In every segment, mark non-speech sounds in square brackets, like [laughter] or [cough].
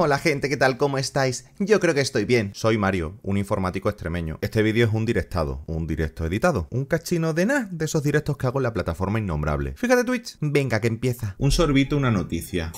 Hola gente, ¿qué tal? ¿Cómo estáis? Yo creo que estoy bien. Soy Mario, un informático extremeño. Este vídeo es un directado, un directo editado, un cachino de nada de esos directos que hago en la plataforma innombrable. Fíjate Twitch, venga que empieza. Un sorbito, una noticia.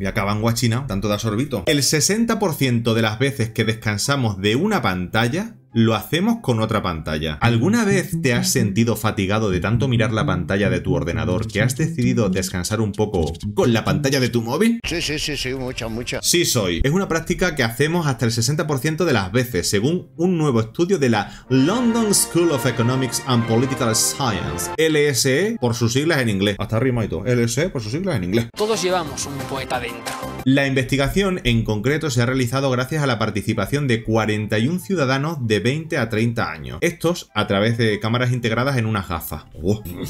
Me acaban guachinao, tanto da sorbito. El 60% de las veces que descansamos de una pantalla lo hacemos con otra pantalla. ¿Alguna vez te has sentido fatigado de tanto mirar la pantalla de tu ordenador que has decidido descansar un poco con la pantalla de tu móvil? Sí, sí, sí, sí, muchas, muchas. Sí soy. Es una práctica que hacemos hasta el 60% de las veces, según un nuevo estudio de la London School of Economics and Political Science, LSE por sus siglas en inglés. Hasta arriba, y todo. LSE por sus siglas en inglés. Todos llevamos un poeta dentro. La investigación en concreto se ha realizado gracias a la participación de 41 ciudadanos de 20 a 30 años. Estos a través de cámaras integradas en unas gafas.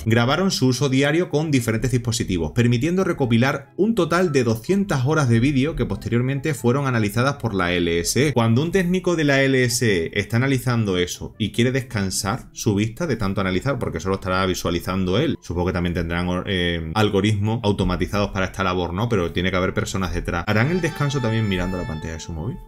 Grabaron su uso diario con diferentes dispositivos, permitiendo recopilar un total de 200 horas de vídeo que posteriormente fueron analizadas por la LSE. Cuando un técnico de la LSE está analizando eso y quiere descansar su vista de tanto analizar, porque solo estará visualizando él, supongo que también tendrán eh, algoritmos automatizados para esta labor, ¿no? Pero tiene que haber personas detrás. ¿Harán el descanso también mirando la pantalla de su móvil?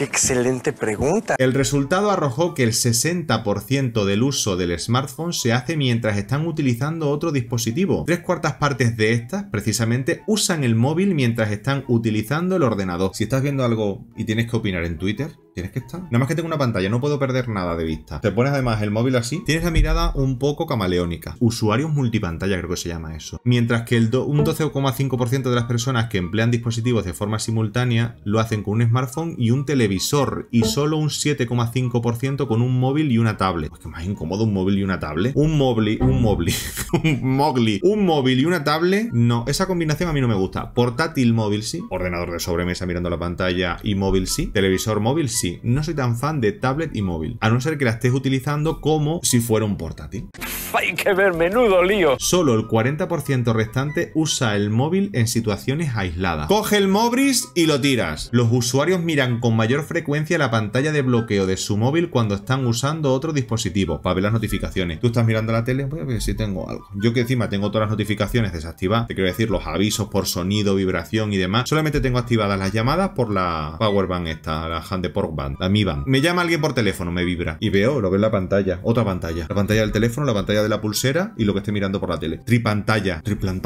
Qué excelente pregunta. El resultado arrojó que el 60% del uso del smartphone se hace mientras están utilizando otro dispositivo. Tres cuartas partes de estas, precisamente, usan el móvil mientras están utilizando el ordenador. Si estás viendo algo y tienes que opinar en Twitter, Tienes que estar. Nada más que tengo una pantalla, no puedo perder nada de vista. Te pones además el móvil así, tienes la mirada un poco camaleónica. Usuarios multipantalla creo que se llama eso. Mientras que el un 12,5% de las personas que emplean dispositivos de forma simultánea lo hacen con un smartphone y un televisor y solo un 7,5% con un móvil y una tablet. Pues que más incómodo un móvil y una tablet. Un móvil, un móvil, [laughs] un móvil, un móvil y una tablet. No, esa combinación a mí no me gusta. Portátil móvil sí, ordenador de sobremesa mirando la pantalla y móvil sí, televisor móvil sí no soy tan fan de tablet y móvil, a no ser que la estés utilizando como si fuera un portátil. Hay que ver, menudo lío. Solo el 40% restante usa el móvil en situaciones aisladas. Coge el Mobris y lo tiras. Los usuarios miran con mayor frecuencia la pantalla de bloqueo de su móvil cuando están usando otro dispositivo para ver las notificaciones. Tú estás mirando la tele, voy a ver si tengo algo. Yo que encima tengo todas las notificaciones desactivadas, te quiero decir los avisos por sonido, vibración y demás. Solamente tengo activadas las llamadas por la powerbank esta, la por Rock la Me llama alguien por teléfono, me vibra. Y veo, lo veo en la pantalla, otra pantalla. La pantalla del teléfono, la pantalla de la pulsera y lo que esté mirando por la tele. Tripantalla. Triplan.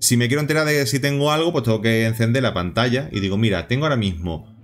Si me quiero enterar de si tengo algo, pues tengo que encender la pantalla y digo, mira, tengo ahora mismo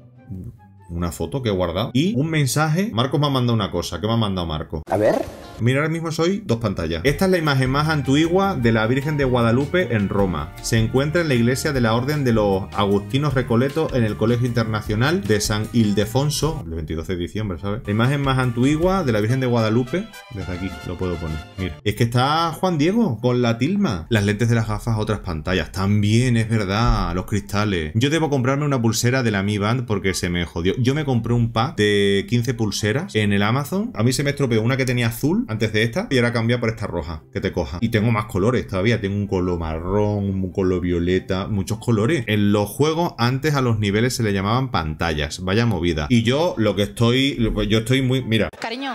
una foto que he guardado y un mensaje. Marcos me ha mandado una cosa. ¿Qué me ha mandado Marco? A ver. Mira, ahora mismo soy dos pantallas. Esta es la imagen más antigua de la Virgen de Guadalupe en Roma. Se encuentra en la iglesia de la Orden de los Agustinos Recoletos en el Colegio Internacional de San Ildefonso, el 22 de diciembre, ¿sabes? La imagen más antigua de la Virgen de Guadalupe, desde aquí lo puedo poner. Mira, es que está Juan Diego con la tilma. Las lentes de las gafas, otras pantallas. También, es verdad, los cristales. Yo debo comprarme una pulsera de la Mi Band porque se me jodió. Yo me compré un pack de 15 pulseras en el Amazon. A mí se me estropeó una que tenía azul, antes de esta y ahora cambia por esta roja que te coja. Y tengo más colores todavía, tengo un color marrón, un color violeta, muchos colores. En los juegos antes a los niveles se le llamaban pantallas, vaya movida. Y yo lo que estoy, yo estoy muy, mira. Cariño,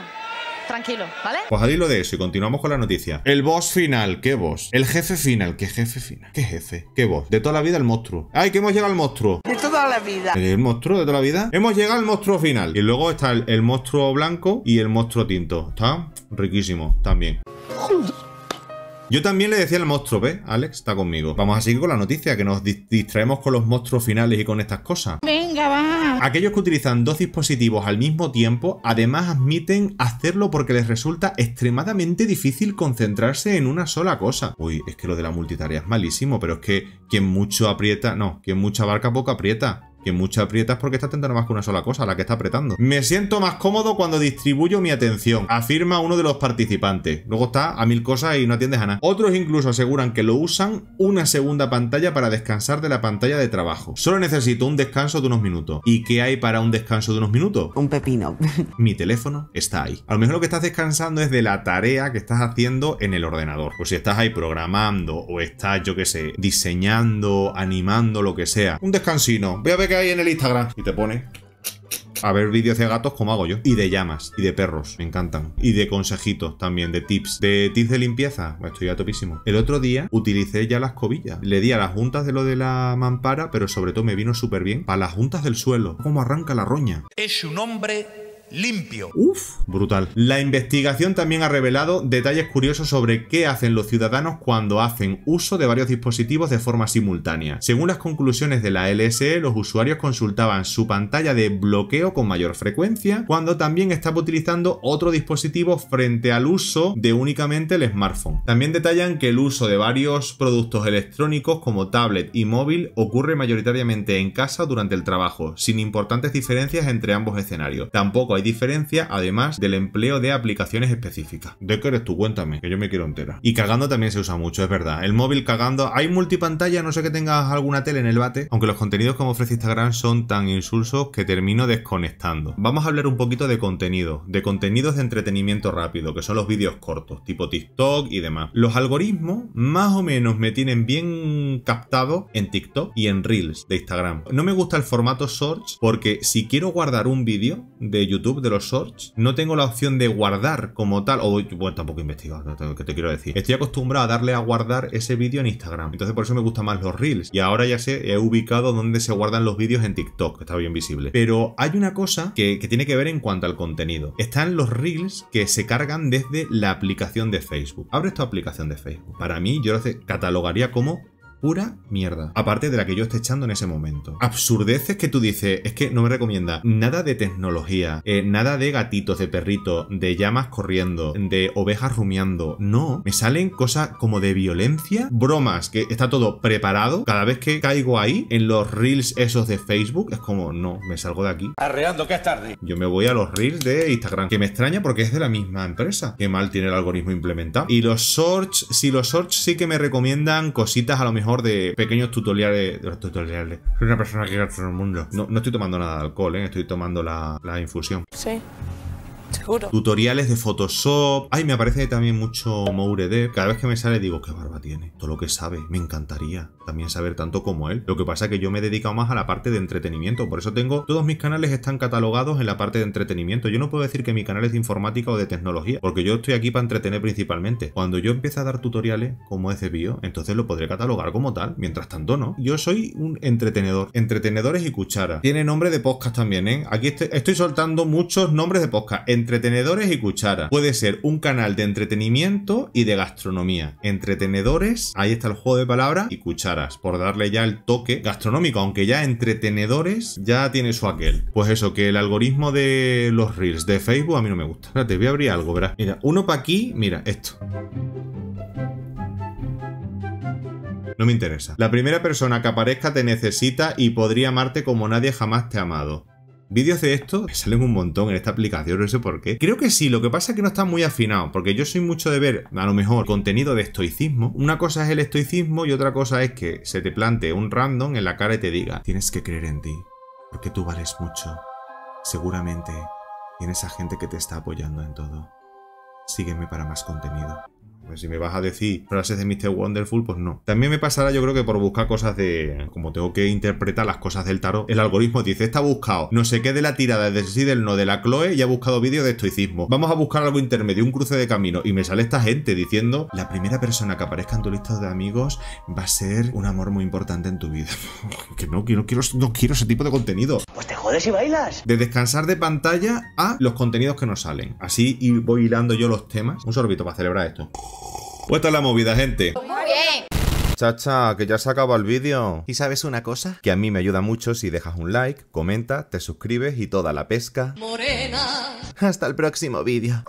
tranquilo, ¿vale? Pues al hilo de eso y continuamos con la noticia. El boss final, ¿qué boss? El jefe final, ¿qué jefe final? ¿Qué jefe? ¿Qué boss? De toda la vida el monstruo. ¡Ay, que hemos llegado al monstruo! la vida. El monstruo de toda la vida. Hemos llegado al monstruo final. Y luego está el, monstruo blanco y el monstruo tinto. Está riquísimo también. Yo también le decía al monstruo, ¿ves? Alex está conmigo. Vamos a seguir con la noticia, que nos distraemos con los monstruos finales y con estas cosas. Venga, va. Aquellos que utilizan dos dispositivos al mismo tiempo además admiten hacerlo porque les resulta extremadamente difícil concentrarse en una sola cosa. Uy, es que lo de la multitarea es malísimo, pero es que quien mucho aprieta, no, quien mucho abarca poco aprieta que mucha aprietas porque está tentando más que una sola cosa, la que está apretando. Me siento más cómodo cuando distribuyo mi atención, afirma uno de los participantes. Luego está a mil cosas y no atiendes a nada. Otros incluso aseguran que lo usan una segunda pantalla para descansar de la pantalla de trabajo. Solo necesito un descanso de unos minutos. ¿Y qué hay para un descanso de unos minutos? Un pepino. [laughs] mi teléfono está ahí. A lo mejor lo que estás descansando es de la tarea que estás haciendo en el ordenador. Pues si estás ahí programando o estás, yo qué sé, diseñando, animando, lo que sea. Un descansino. Voy a ver que hay en el Instagram. Y te pone a ver vídeos de gatos como hago yo. Y de llamas, y de perros, me encantan. Y de consejitos también, de tips. De tips de limpieza, pues, estoy ya topísimo. El otro día utilicé ya las cobillas. Le di a las juntas de lo de la mampara, pero sobre todo me vino súper bien para las juntas del suelo. Como arranca la roña? Es un hombre limpio. Uf, brutal. La investigación también ha revelado detalles curiosos sobre qué hacen los ciudadanos cuando hacen uso de varios dispositivos de forma simultánea. Según las conclusiones de la LSE, los usuarios consultaban su pantalla de bloqueo con mayor frecuencia cuando también estaba utilizando otro dispositivo frente al uso de únicamente el smartphone. También detallan que el uso de varios productos electrónicos como tablet y móvil ocurre mayoritariamente en casa durante el trabajo, sin importantes diferencias entre ambos escenarios. Tampoco hay diferencia además del empleo de aplicaciones específicas. ¿De qué eres tú? Cuéntame, que yo me quiero enterar. Y cagando también se usa mucho, es verdad. El móvil cagando. Hay multipantalla, no sé que tengas alguna tele en el bate, aunque los contenidos que ofrece Instagram son tan insulsos que termino desconectando. Vamos a hablar un poquito de contenido, de contenidos de entretenimiento rápido, que son los vídeos cortos, tipo TikTok y demás. Los algoritmos más o menos me tienen bien captado en TikTok y en Reels de Instagram. No me gusta el formato Shorts porque si quiero guardar un vídeo de YouTube, de los shorts, no tengo la opción de guardar como tal. O bueno, tampoco he investigado, no tengo, que te quiero decir. Estoy acostumbrado a darle a guardar ese vídeo en Instagram. Entonces por eso me gustan más los reels. Y ahora ya sé, he ubicado dónde se guardan los vídeos en TikTok, está bien visible. Pero hay una cosa que, tiene que ver en cuanto al contenido. Están los reels que se cargan desde la aplicación de Facebook. abre esta aplicación de Facebook. Para mí, yo lo catalogaría como pura mierda. Aparte de la que yo esté echando en ese momento. Absurdeces que tú dices, es que no me recomienda nada de tecnología, eh, nada de gatitos, de perrito, de llamas corriendo, de ovejas rumiando. No, me salen cosas como de violencia, bromas, que está todo preparado. Cada vez que caigo ahí, en los reels esos de Facebook, es como, no, me salgo de aquí. Arreando que es tarde. Yo me voy a los reels de Instagram, que me extraña porque es de la misma empresa. Qué mal tiene el algoritmo implementado. Y los shorts, si los shorts sí que me recomiendan cositas a lo mejor de pequeños tutoriales. De los tutoriales. Soy una persona que gasta en el mundo. No, estoy tomando nada de alcohol, ¿eh? estoy tomando la, la infusión. Sí. Tutoriales de Photoshop. Ay, me aparece también mucho Mouredev. Cada vez que me sale digo, qué barba tiene. Todo lo que sabe. Me encantaría también saber tanto como él. Lo que pasa es que yo me he dedicado más a la parte de entretenimiento. Por eso tengo... Todos mis canales están catalogados en la parte de entretenimiento. Yo no puedo decir que mi canal es de informática o de tecnología. Porque yo estoy aquí para entretener principalmente. Cuando yo empiece a dar tutoriales como ese bio, entonces lo podré catalogar como tal. Mientras tanto, no. Yo soy un entretenedor. Entretenedores y cuchara. Tiene nombre de podcast también, ¿eh? Aquí estoy, estoy soltando muchos nombres de podcast entretenedores y cucharas. Puede ser un canal de entretenimiento y de gastronomía. Entretenedores, ahí está el juego de palabras, y cucharas, por darle ya el toque gastronómico, aunque ya entretenedores ya tiene su aquel. Pues eso, que el algoritmo de los reels de Facebook a mí no me gusta. Espérate, voy a abrir algo, ¿verdad? Mira, uno para aquí, mira, esto no me interesa. La primera persona que aparezca te necesita y podría amarte como nadie jamás te ha amado. Vídeos de esto que salen un montón en esta aplicación, no sé por qué. Creo que sí, lo que pasa es que no está muy afinado, porque yo soy mucho de ver, a lo mejor, contenido de estoicismo. Una cosa es el estoicismo y otra cosa es que se te plante un random en la cara y te diga, tienes que creer en ti, porque tú vales mucho. Seguramente tienes a gente que te está apoyando en todo. Sígueme para más contenido. Pues si me vas a decir frases de Mr. Wonderful, pues no. También me pasará, yo creo que por buscar cosas de. Como tengo que interpretar las cosas del tarot, el algoritmo dice: Está buscado no sé qué de la tirada de sí, del no, de la Chloe y ha buscado vídeos de estoicismo. Vamos a buscar algo intermedio, un cruce de camino. Y me sale esta gente diciendo: La primera persona que aparezca en tu lista de amigos va a ser un amor muy importante en tu vida. [laughs] que no, que no quiero, no quiero ese tipo de contenido. Pues te jodes y bailas. De descansar de pantalla a los contenidos que nos salen. Así voy hilando yo los temas. Un sorbito para celebrar esto. Pues la movida, gente. Muy bien. Chacha, que ya se acaba el vídeo. ¿Y sabes una cosa? Que a mí me ayuda mucho si dejas un like, comenta, te suscribes y toda la pesca. Morena. Hasta el próximo vídeo.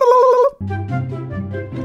[laughs]